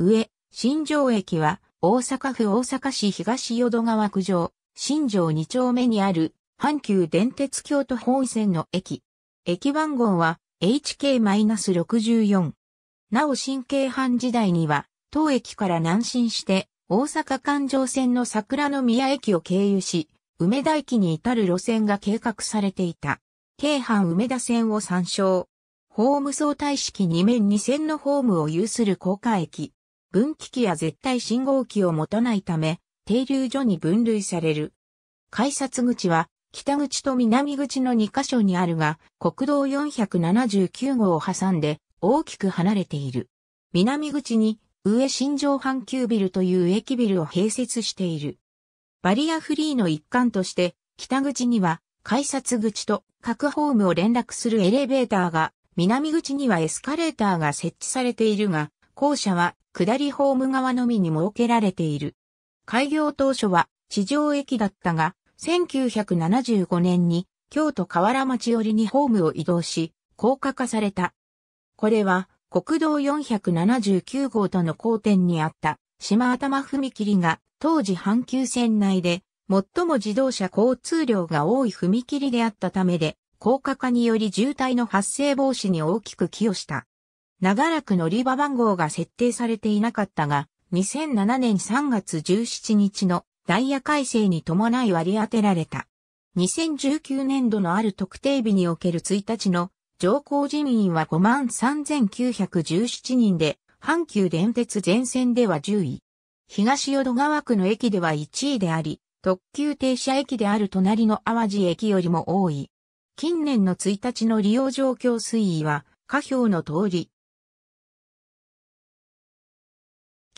上、新城駅は、大阪府大阪市東淀川区上、新城2丁目にある、阪急電鉄京都本線の駅。駅番号は、HK-64。なお新京阪時代には、当駅から南進して、大阪環状線の桜の宮駅を経由し、梅田駅に至る路線が計画されていた。京阪梅田線を参照。ホーム相対式2面2線のホームを有する高架駅。分岐器や絶対信号機を持たないため、停留所に分類される。改札口は、北口と南口の2カ所にあるが、国道479号を挟んで大きく離れている。南口に、上新城阪急ビルという駅ビルを併設している。バリアフリーの一環として、北口には、改札口と各ホームを連絡するエレベーターが、南口にはエスカレーターが設置されているが、校舎は下りホーム側のみに設けられている。開業当初は地上駅だったが、1975年に京都河原町寄りにホームを移動し、高架化された。これは国道479号との交点にあった島頭踏切が当時阪急線内で最も自動車交通量が多い踏切であったためで、高架化により渋滞の発生防止に大きく寄与した。長らく乗り場番号が設定されていなかったが、2007年3月17日のダイヤ改正に伴い割り当てられた。2019年度のある特定日における1日の上降人員は53,917人で、阪急電鉄全線では10位。東淀川区の駅では1位であり、特急停車駅である隣の淡路駅よりも多い。近年の1日の利用状況推移は、下表の通り、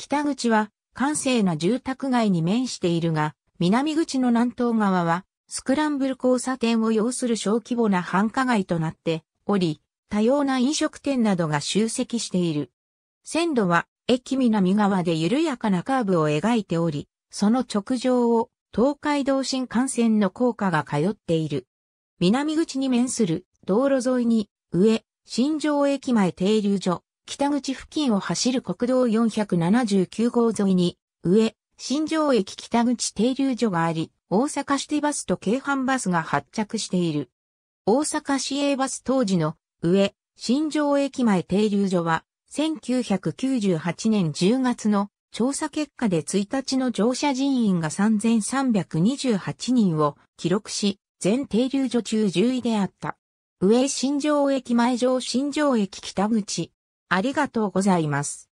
北口は閑静な住宅街に面しているが、南口の南東側はスクランブル交差点を要する小規模な繁華街となっており、多様な飲食店などが集積している。線路は駅南側で緩やかなカーブを描いており、その直上を東海道新幹線の効果が通っている。南口に面する道路沿いに上、新城駅前停留所、北口付近を走る国道479号沿いに、上、新城駅北口停留所があり、大阪シティバスと京阪バスが発着している。大阪市営バス当時の上、新城駅前停留所は、1998年10月の調査結果で1日の乗車人員が3328人を記録し、全停留所中10位であった。上新城駅前上新城駅北口ありがとうございます。